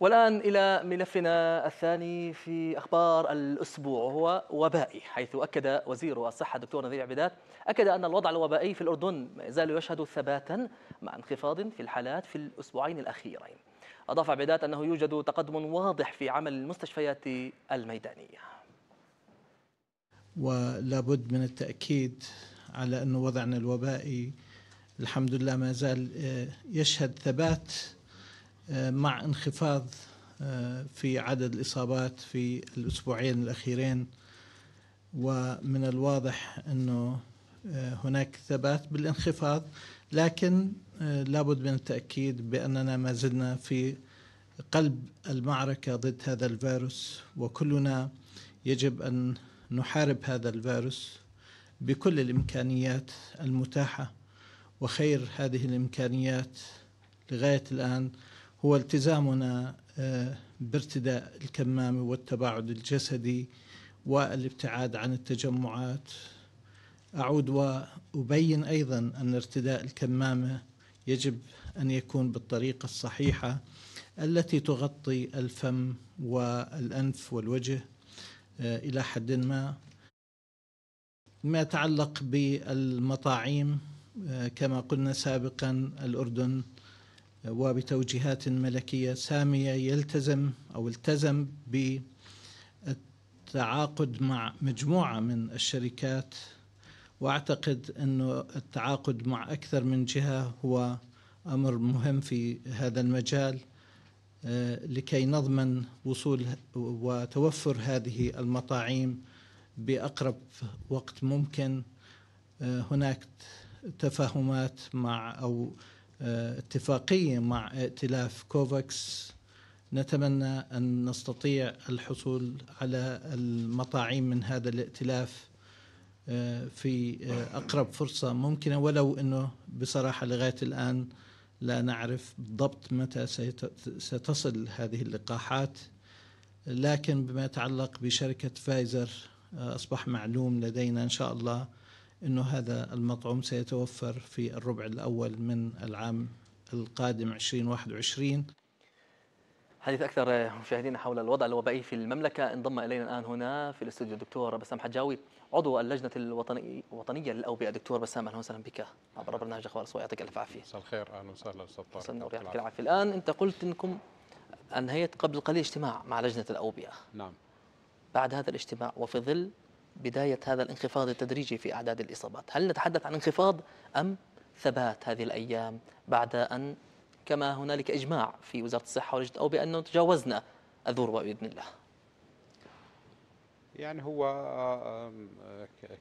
والآن إلى ملفنا الثاني في أخبار الأسبوع وهو وبائي حيث أكد وزير الصحة الدكتور نذير عبيدات أكد أن الوضع الوبائي في الأردن ما يزال يشهد ثباتا مع انخفاض في الحالات في الأسبوعين الأخيرين أضاف عبيدات أنه يوجد تقدم واضح في عمل المستشفيات الميدانية ولا بد من التأكيد على أن وضعنا الوبائي الحمد لله ما زال آه، يشهد ثبات مع انخفاض آه، في عدد الإصابات في الأسبوعين الأخيرين ومن الواضح أنه آه، هناك ثبات بالانخفاض لكن آه، لابد من التأكيد بأننا ما زلنا في قلب المعركة ضد هذا الفيروس وكلنا يجب أن نحارب هذا الفيروس بكل الإمكانيات المتاحة وخير هذه الإمكانيات لغاية الآن هو التزامنا آه، بارتداء الكمامة والتباعد الجسدي والابتعاد عن التجمعات أعود وأبين أيضا أن ارتداء الكمامة يجب أن يكون بالطريقة الصحيحة التي تغطي الفم والأنف والوجه آه، إلى حد ما ما يتعلق بالمطاعيم آه، كما قلنا سابقا الأردن وبتوجيهات ملكية سامية يلتزم أو التزم بالتعاقد مع مجموعة من الشركات وأعتقد أن التعاقد مع أكثر من جهة هو أمر مهم في هذا المجال آه، لكي نضمن وصول وتوفر هذه المطاعيم بأقرب وقت ممكن آه، هناك تفاهمات مع أو اتفاقية مع ائتلاف كوفاكس نتمنى أن نستطيع الحصول على المطاعيم من هذا الائتلاف آه، في آه، أقرب فرصة ممكنة ولو أنه بصراحة لغاية الآن لا نعرف بالضبط متى ستصل هذه اللقاحات لكن بما يتعلق بشركة فايزر آه، أصبح معلوم لدينا إن شاء الله أنه هذا المطعم سيتوفر في الربع الأول من العام القادم 2021 حديث أكثر مشاهدينا حول الوضع الوبائي في المملكة انضم إلينا الآن هنا في الاستوديو الدكتور بسام حجاوي عضو اللجنة الوطنية للأوبئة دكتور بسام أهلا وسهلا بك عبر برنامج أخبار الصوية يعطيك ألف عافية مساء الخير أهلا وسهلا أستاذ طارق يعطيك العافية الآن أنت قلت أنكم أنهيت قبل قليل اجتماع مع لجنة الأوبئة نعم بعد هذا الاجتماع وفي ظل بداية هذا الانخفاض التدريجي في أعداد الإصابات هل نتحدث عن انخفاض أم ثبات هذه الأيام بعد أن كما هنالك إجماع في وزارة الصحة ولجنة أو بأنه تجاوزنا الذروة بإذن الله يعني هو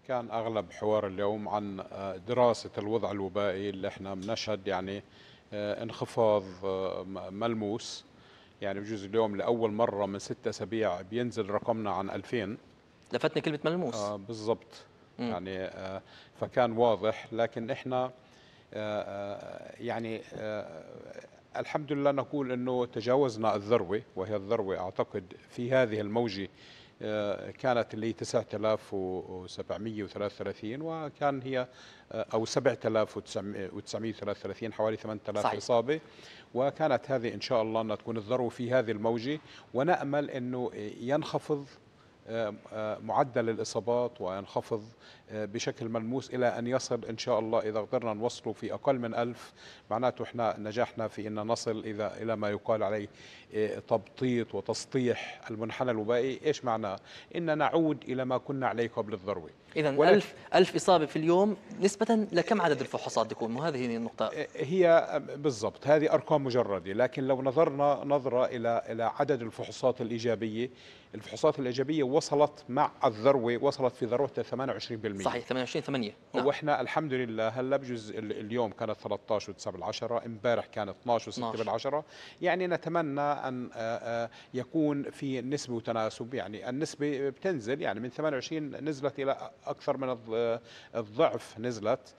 كان أغلب حوار اليوم عن آه، دراسة الوضع الوبائي اللي احنا بنشهد يعني آه، انخفاض آه، ملموس يعني بجوز اليوم لأول مرة من ستة أسابيع بينزل رقمنا عن 2000 لفتني كلمه ملموس آه بالضبط يعني آه فكان واضح لكن احنا آه, آه، يعني آه الحمد لله نقول انه تجاوزنا الذروه وهي الذروه اعتقد في هذه الموجه آه، كانت اللي 9733 وكان هي آه، او 7933 حوالي 8000 صحيح. اصابه وكانت هذه ان شاء الله انها تكون الذروه في هذه الموجه ونامل انه ينخفض معدل الاصابات وينخفض بشكل ملموس إلى أن يصل إن شاء الله إذا قدرنا نوصله في أقل من ألف معناته إحنا نجحنا في أن نصل إذا إلى ما يقال عليه إيه، تبطيط وتسطيح المنحنى الوبائي إيش معناه؟ إن نعود إلى ما كنا عليه قبل الذروة إذا ألف, ألف إصابة في اليوم نسبة لكم عدد الفحوصات تكون هذه النقطة إيه، هي بالضبط هذه أرقام مجردة لكن لو نظرنا نظرة إلى إلى عدد الفحوصات الإيجابية الفحوصات الإيجابية وصلت مع الذروة وصلت في ذروتها 28% صحيح 28 8 نعم. واحنا الحمد لله هلا بجوز اليوم كانت 13 و9 بالعشرة امبارح كانت 12 و6 بالعشرة يعني نتمنى ان آه، آه، يكون في نسبه وتناسب يعني النسبه بتنزل يعني من 28 نزلت الى اكثر من آه، الضعف نزلت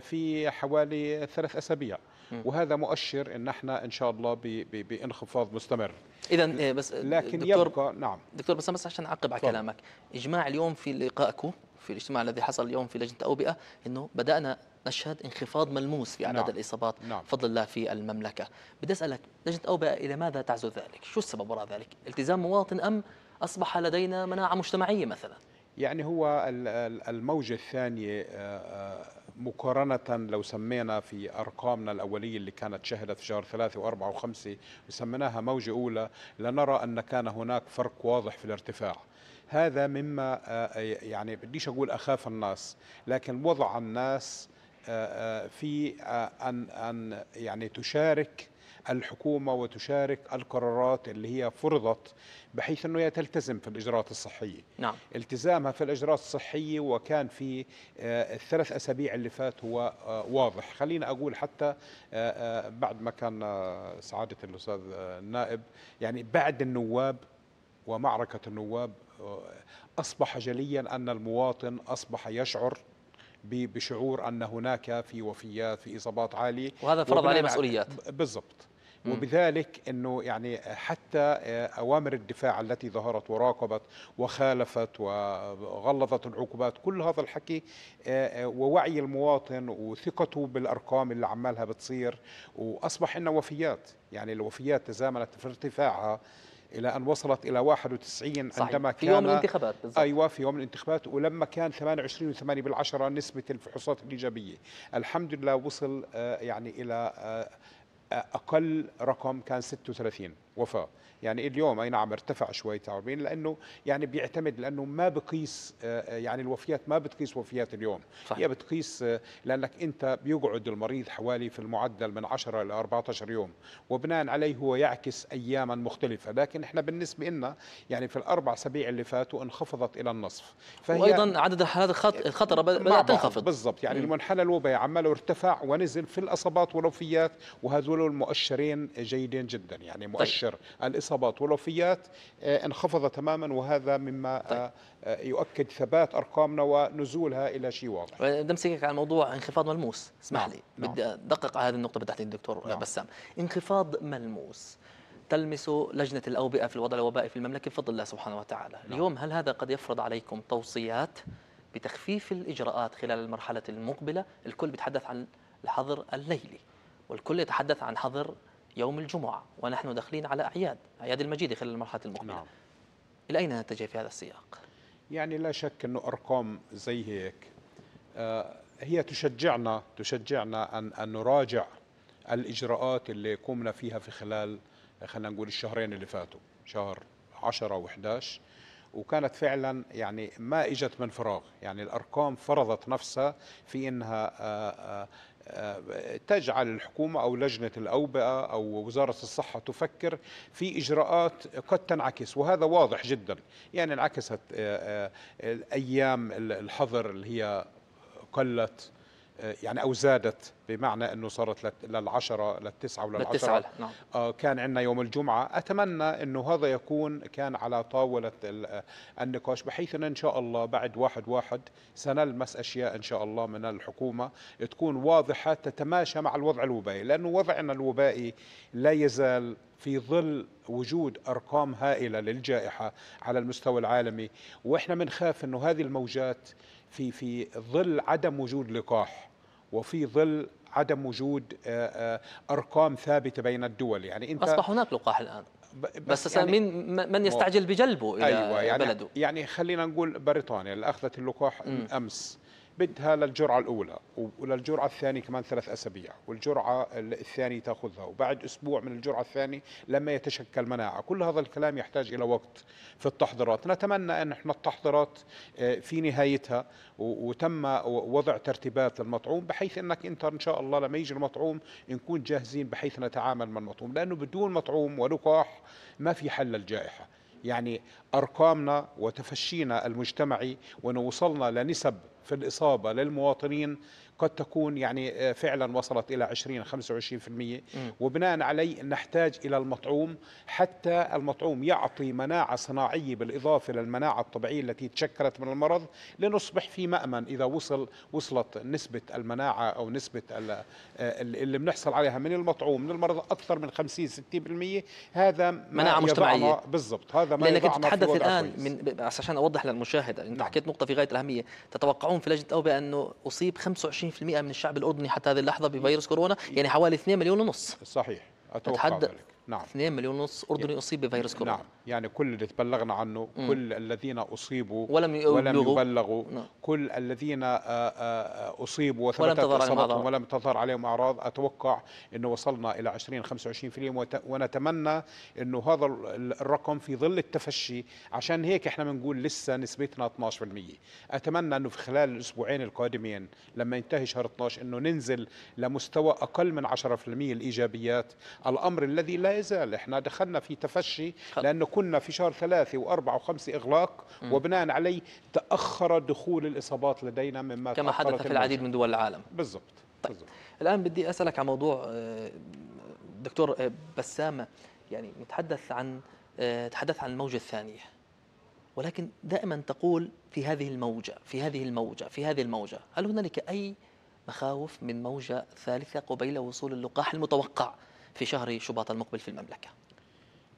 في حوالي ثلاث اسابيع وهذا مؤشر ان احنا ان شاء الله بانخفاض مستمر اذا بس لكن دكتور يبقى نعم دكتور بس بس عشان اعقب على كلامك اجماع اليوم في لقائكم في الاجتماع الذي حصل اليوم في لجنه الاوبئه انه بدانا نشهد انخفاض ملموس في عدد نعم. الاصابات نعم. فضل الله في المملكه بدي اسالك لجنه اوبئه الى ماذا تعزو ذلك شو السبب وراء ذلك التزام مواطن ام اصبح لدينا مناعه مجتمعيه مثلا يعني هو الموجه الثانيه آه، آه، مقارنة لو سمينا في أرقامنا الأولية اللي كانت شهدت في شهر ثلاثة وأربعة وخمسة وسميناها موجة أولى لنرى أن كان هناك فرق واضح في الارتفاع هذا مما آه، آه، يعني بديش أقول أخاف الناس لكن وضع الناس آه، في أن أن يعني تشارك الحكومه وتشارك القرارات اللي هي فرضت بحيث انه هي تلتزم في الاجراءات الصحيه. نعم. التزامها في الاجراءات الصحيه وكان في آه، الثلاث اسابيع اللي فات هو آه، واضح، خلينا اقول حتى آه، بعد ما كان سعاده الاستاذ النائب يعني بعد النواب ومعركه النواب اصبح جليا ان المواطن اصبح يشعر بشعور ان هناك في وفيات في اصابات عاليه وهذا فرض عليه مسؤوليات بالضبط وبذلك انه يعني حتى اوامر الدفاع التي ظهرت وراقبت وخالفت وغلظت العقوبات كل هذا الحكي آه، ووعي المواطن وثقته بالارقام اللي عمالها بتصير واصبح عندنا وفيات يعني الوفيات تزامنت في ارتفاعها الى ان وصلت الى 91 صحيح. عندما كان في يوم الانتخابات بالزبط. ايوه في يوم الانتخابات ولما كان 28 و8 بالعشره نسبه الفحوصات الايجابيه الحمد لله وصل آه، يعني الى آه، اقل رقم كان 36 وفاه يعني اليوم اي نعم ارتفع شوي تعبين لانه يعني بيعتمد لانه ما بقيس آه، آه، يعني الوفيات ما بتقيس وفيات اليوم صح. هي بتقيس آه، لانك انت بيقعد المريض حوالي في المعدل من 10 ل 14 يوم وبناء عليه هو يعكس اياما مختلفه لكن احنا بالنسبه لنا يعني في الاربع اسابيع اللي فاتوا انخفضت الى النصف فهي وايضا عدد الحالات الخطره بدات تنخفض بالضبط يعني المنحنى الوبائي عماله ارتفع ونزل في الاصابات والوفيات وهذول المؤشرين جيدين جدا يعني مؤشر طيب. مؤشر الاصابات والوفيات آه، انخفض تماما وهذا مما آه، طيب. آه، يؤكد ثبات ارقامنا ونزولها الى شيء واضح. بدي امسكك على موضوع انخفاض ملموس، اسمح نعم. لي نعم. بدي ادقق على هذه النقطه بالتحديد دكتور نعم. بسام، انخفاض ملموس تلمسه لجنة الأوبئة في الوضع الوبائي في المملكة بفضل الله سبحانه وتعالى نعم. اليوم هل هذا قد يفرض عليكم توصيات بتخفيف الإجراءات خلال المرحلة المقبلة الكل بيتحدث عن الحظر الليلي والكل يتحدث عن حظر يوم الجمعة ونحن داخلين على أعياد أعياد المجيد خلال المرحلة المقبلة نعم. إلى أين نتجه في هذا السياق؟ يعني لا شك أنه أرقام زي هيك آه، هي تشجعنا تشجعنا أن, أن نراجع الإجراءات اللي قمنا فيها في خلال خلينا نقول الشهرين اللي فاتوا شهر 10 و11 وكانت فعلا يعني ما اجت من فراغ يعني الارقام فرضت نفسها في انها آه، آه، تجعل الحكومة أو لجنة الأوبئة أو وزارة الصحة تفكر في إجراءات قد تنعكس وهذا واضح جدا يعني انعكست آه، آه، آه، أيام الحظر اللي هي قلت آه، يعني او زادت بمعنى انه صارت للعشرة للتسعة ولا للعشرة نعم. آه كان عندنا يوم الجمعة أتمنى أنه هذا يكون كان على طاولة النقاش بحيث أن إن شاء الله بعد واحد واحد سنلمس أشياء إن شاء الله من الحكومة تكون واضحة تتماشى مع الوضع الوبائي لأنه وضعنا الوبائي لا يزال في ظل وجود أرقام هائلة للجائحة على المستوى العالمي وإحنا بنخاف أنه هذه الموجات في في ظل عدم وجود لقاح وفي ظل عدم وجود آه، آه، ارقام ثابته بين الدول يعني انت اصبح هناك لقاح الان بس, بس يعني من من يستعجل بجلبه الى أيوة يعني بلده يعني خلينا نقول بريطانيا اللي اخذت اللقاح امس بدها للجرعة الأولى وللجرعة الثانية كمان ثلاث أسابيع والجرعة الثانية تأخذها وبعد أسبوع من الجرعة الثانية لما يتشكل مناعة كل هذا الكلام يحتاج إلى وقت في التحضيرات نتمنى أن احنا التحضيرات آه، في نهايتها وتم وضع ترتيبات للمطعوم بحيث أنك أنت إن شاء الله لما يجي المطعوم نكون جاهزين بحيث نتعامل مع المطعوم لأنه بدون مطعوم ولقاح ما في حل الجائحة يعني أرقامنا وتفشينا المجتمعي وأنه وصلنا لنسب في الإصابة للمواطنين قد تكون يعني آه، فعلا وصلت إلى 20 25% وبناء عليه نحتاج إلى المطعوم حتى المطعوم يعطي مناعة صناعية بالإضافة للمناعة الطبيعية التي تشكلت من المرض لنصبح في مأمن إذا وصل وصلت نسبة المناعة أو نسبة آه، اللي بنحصل عليها من المطعوم من المرض أكثر من 50 60% هذا مناعة مجتمعية بالضبط هذا ما لأنك تتحدث الآن من عشان أوضح للمشاهد أنت نعم. حكيت نقطة في غاية الأهمية تتوقعون في لجنة الأوبئة أنه أصيب 25 25% من الشعب الاردني حتى هذه اللحظه بفيروس كورونا يعني حوالي 2 مليون ونص صحيح اتوقع ذلك نعم 2 مليون ونص اردني يعني اصيب بفيروس كورونا نعم يعني كل اللي تبلغنا عنه مم. كل الذين اصيبوا ولم يبلغوا, ولم يبلغوا نعم. كل الذين آه، آه، اصيبوا وثبتت اصابتهم ولم تظهر عليهم اعراض اتوقع انه وصلنا الى 20 25% ونتمنى انه هذا الرقم في ظل التفشي عشان هيك احنا بنقول لسه نسبتنا 12% اتمنى انه في خلال الاسبوعين القادمين لما ينتهي شهر 12 انه ننزل لمستوى اقل من 10% الايجابيات الامر الذي لا يزال احنا دخلنا في تفشي لانه كنا في شهر ثلاثة وأربعة وخمسة إغلاق وبناء عليه تأخر دخول الإصابات لدينا مما كما حدث في العديد من دول العالم بالضبط طيب. الآن بدي أسألك عن موضوع آه، دكتور آه، بسام يعني نتحدث عن آه، تحدث عن الموجة الثانية ولكن دائما تقول في هذه الموجة في هذه الموجة في هذه الموجة هل هنالك أي مخاوف من موجة ثالثة قبيل وصول اللقاح المتوقع في شهر شباط المقبل في المملكة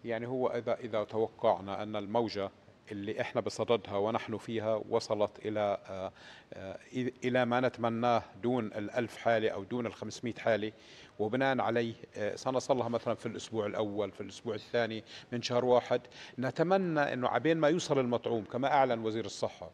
يعني هو إذا, إذا توقعنا أن الموجة اللي احنا بصددها ونحن فيها وصلت الى آه، آه، الى ما نتمناه دون ال1000 حاله او دون ال500 حاله وبناء عليه آه، سنصل لها مثلا في الاسبوع الاول في الاسبوع الثاني من شهر واحد نتمنى انه عبين ما يوصل المطعوم كما اعلن وزير الصحه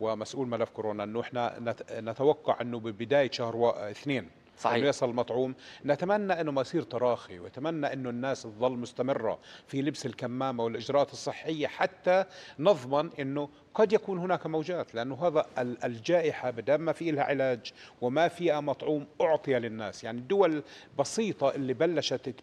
ومسؤول ملف كورونا انه احنا نتوقع انه ببدايه شهر اثنين صحيح. أن يصل مطعوم نتمنى انه ما يصير تراخي ونتمنى انه الناس تظل مستمره في لبس الكمامه والاجراءات الصحيه حتى نضمن انه قد يكون هناك موجات لانه هذا الجائحه بدل ما في لها علاج وما فيها مطعوم اعطي للناس يعني الدول بسيطه اللي بلشت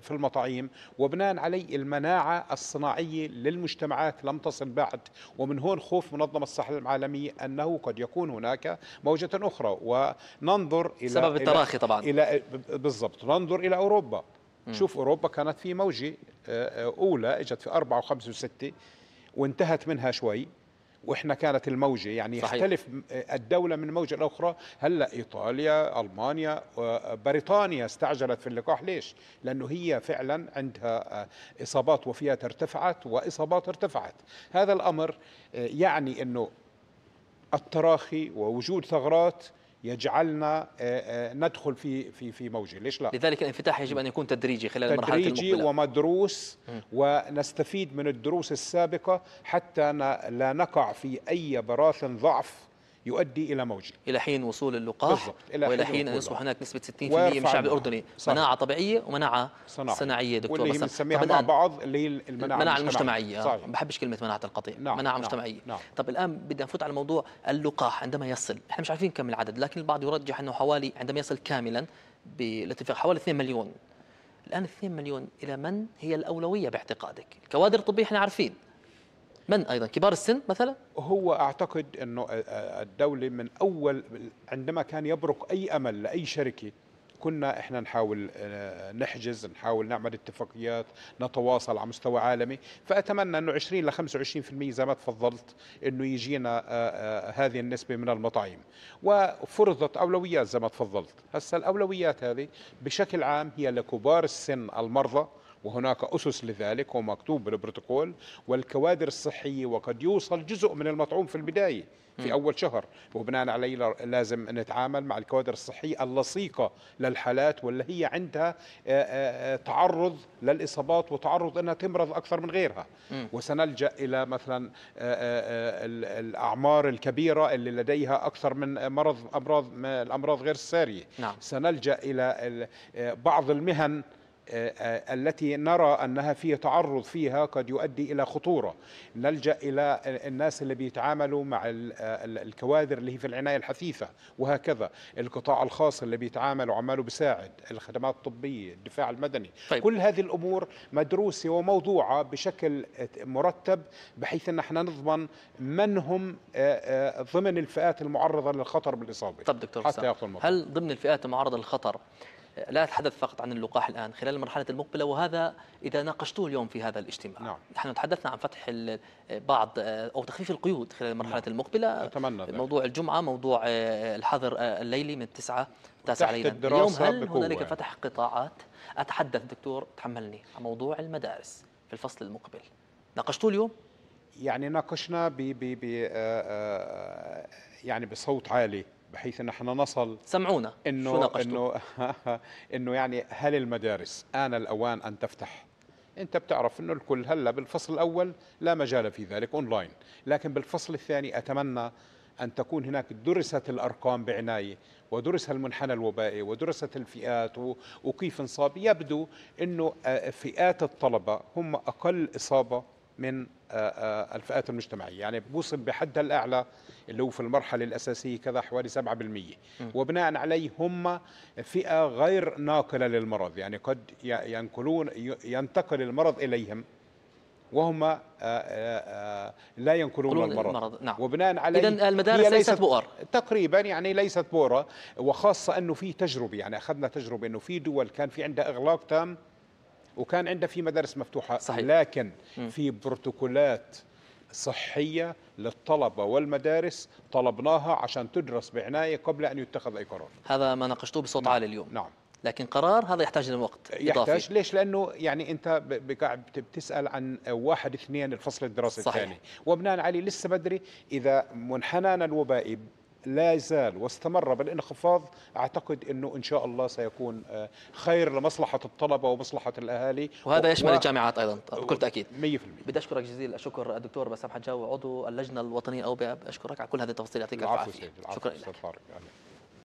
في المطاعيم وبناء عليه المناعه الصناعيه للمجتمعات لم تصل بعد ومن هون خوف منظمه الصحه العالميه انه قد يكون هناك موجه اخرى وننظر الى سبب التراخي طبعا الى بالضبط ننظر الى اوروبا م. شوف اوروبا كانت في موجه آه، آه، اولى اجت في أربعة وخمسة وستة وانتهت منها شوي واحنا كانت الموجه يعني صحيح. يختلف الدوله من موجه لاخرى هلا ايطاليا المانيا بريطانيا استعجلت في اللقاح ليش لانه هي فعلا عندها آه، اصابات وفيات ارتفعت واصابات ارتفعت هذا الامر آه، يعني انه التراخي ووجود ثغرات يجعلنا آه، آه، ندخل في في في موجه ليش لا لذلك الانفتاح يجب ان يكون تدريجي خلال تدريجي المرحله المقبله تدريجي ومدروس ونستفيد من الدروس السابقه حتى لا نقع في اي براثن ضعف يؤدي الى موجه الى حين وصول اللقاح بالضبط. والى حين ان يصبح هناك نسبه 60% من الشعب الاردني صناعة. مناعه طبيعيه ومناعه صناعية, صناعيه دكتور واللي بنسميها مع بعض اللي هي المناعه, المناعة المجتمعيه صحيح. ما بحبش كلمه مناعه القطيع نعم. مناعه نعم. مجتمعيه نعم. طب الان بدنا نفوت على موضوع اللقاح عندما يصل احنا مش عارفين كم العدد لكن البعض يرجح انه حوالي عندما يصل كاملا بالاتفاق حوالي 2 مليون الان 2 مليون الى من هي الاولويه باعتقادك الكوادر الطبيه احنا عارفين من ايضا كبار السن مثلا هو اعتقد انه الدوله من اول عندما كان يبرق اي امل لاي شركه كنا احنا نحاول آه، نحجز نحاول نعمل اتفاقيات نتواصل على مستوى عالمي فاتمنى انه 20 ل 25% زي ما تفضلت انه يجينا آه، آه، هذه النسبه من المطاعيم وفرضت اولويات زي ما تفضلت هسه الاولويات هذه بشكل عام هي لكبار السن المرضى وهناك أسس لذلك ومكتوب بالبروتوكول والكوادر الصحية وقد يوصل جزء من المطعوم في البداية في أول شهر وبناء عليه لازم نتعامل مع الكوادر الصحية اللصيقة للحالات واللي هي عندها آه، آه، آه، تعرض للإصابات وتعرض أنها تمرض أكثر من غيرها وسنلجأ إلى مثلا الأعمار الكبيرة اللي لديها أكثر من مرض أمراض الأمراض غير السارية نعم. سنلجأ إلى بعض المهن آه، آه، التي نرى انها في تعرض فيها قد يؤدي الى خطوره نلجا الى الناس اللي بيتعاملوا مع آه، الكوادر اللي هي في العنايه الحثيثه وهكذا القطاع الخاص اللي بيتعامل وعماله بيساعد الخدمات الطبيه الدفاع المدني طيب. كل هذه الامور مدروسه وموضوعه بشكل مرتب بحيث ان احنا نضمن من هم ضمن الفئات المعرضه للخطر بالاصابه طب دكتور حتى هل ضمن الفئات المعرضه للخطر لا أتحدث فقط عن اللقاح الآن خلال المرحلة المقبلة وهذا إذا ناقشته اليوم في هذا الاجتماع نعم. نحن تحدثنا عن فتح بعض أو تخفيف القيود خلال المرحلة نعم. المقبلة أتمنى ذلك. موضوع الجمعة موضوع آه، الحظر آه، الليلي من 9 تسعة ليلا اليوم هل بقوة. هنالك يعني. فتح قطاعات أتحدث دكتور تحملني عن موضوع المدارس في الفصل المقبل ناقشته اليوم يعني ناقشنا ب ب ب آه، يعني بصوت عالي بحيث ان احنا نصل سمعونا انه شو انه انه يعني هل المدارس ان الاوان ان تفتح؟ انت بتعرف انه الكل هلا بالفصل الاول لا مجال في ذلك اونلاين، لكن بالفصل الثاني اتمنى ان تكون هناك درست الارقام بعنايه ودرس المنحنى الوبائي ودرست الفئات وكيف انصاب يبدو انه آه، فئات الطلبه هم اقل اصابه من آه، آه، الفئات المجتمعية يعني بوصل بحدها الأعلى اللي هو في المرحلة الأساسية كذا حوالي 7% وبناء عليه هم فئة غير ناقلة للمرض يعني قد ينقلون ينتقل المرض إليهم وهم آه، لا ينقلون المرض, المرض. نعم. وبناء عليه اذا المدارس ليست بؤر تقريبا يعني ليست بؤره وخاصه انه في تجربه يعني اخذنا تجربه انه في دول كان في عندها اغلاق تام وكان عندنا في مدارس مفتوحه صحيح. لكن في بروتوكولات صحيه للطلبه والمدارس طلبناها عشان تدرس بعنايه قبل ان يتخذ اي قرار هذا ما ناقشتوه بصوت نعم. عالي اليوم نعم لكن قرار هذا يحتاج وقت يحتاج إضافي. ليش لانه يعني انت قاعد بتسال عن واحد اثنين الفصل الدراسي الثاني وبناء عليه لسه بدري اذا منحنانا الوبائي لا يزال واستمر بالانخفاض أعتقد أنه إن شاء الله سيكون آه، خير لمصلحة الطلبة ومصلحة الأهالي وهذا يشمل و... الجامعات أيضا بكل تأكيد 100% بدي أشكرك جزيل الشكر الدكتور بسام حجاوي عضو اللجنة الوطنية أو أشكرك على كل هذه التفاصيل يعطيك العافية شكرا لك